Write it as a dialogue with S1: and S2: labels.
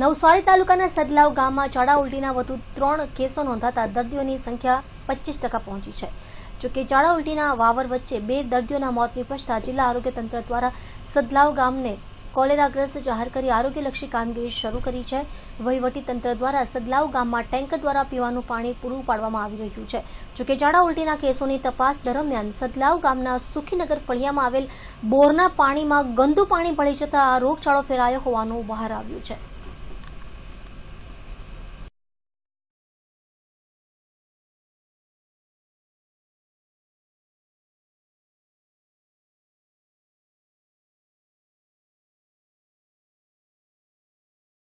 S1: નવસારી તાલુકાના સદલાવ ગામમાં ચાડા ઉલટીના વધુ ત્રણ કેસો નોંધાતા દર્દીઓની સંખ્યા પચીસ ટકા પહોંચી છે જોકે ચાડા ઉલટીના વાવર વચ્ચે બે દર્દીઓના મોત નિપજતા જિલ્લા આરોગ્ય તંત્ર દ્વારા સદલાવ ગામને કોલેરાગ્રસ્ત જાહેર કરી આરોગ્યલક્ષી કામગીરી શરૂ કરી છે વહીવટી તંત્ર દ્વારા સદલાવ ગામમાં ટેન્કર દ્વારા પીવાનું પાણી પૂરું પાડવામાં આવી રહ્યું છે જોકે ચાડા ઉલટીના કેસોની તપાસ દરમિયાન સદલાવ ગામના સુખીનગર ફળિયામાં આવેલ બોરના પાણીમાં ગંદુ પાણી ભળી જતા આ રોગચાળો ફેલાયો હોવાનું બહાર આવ્યું છે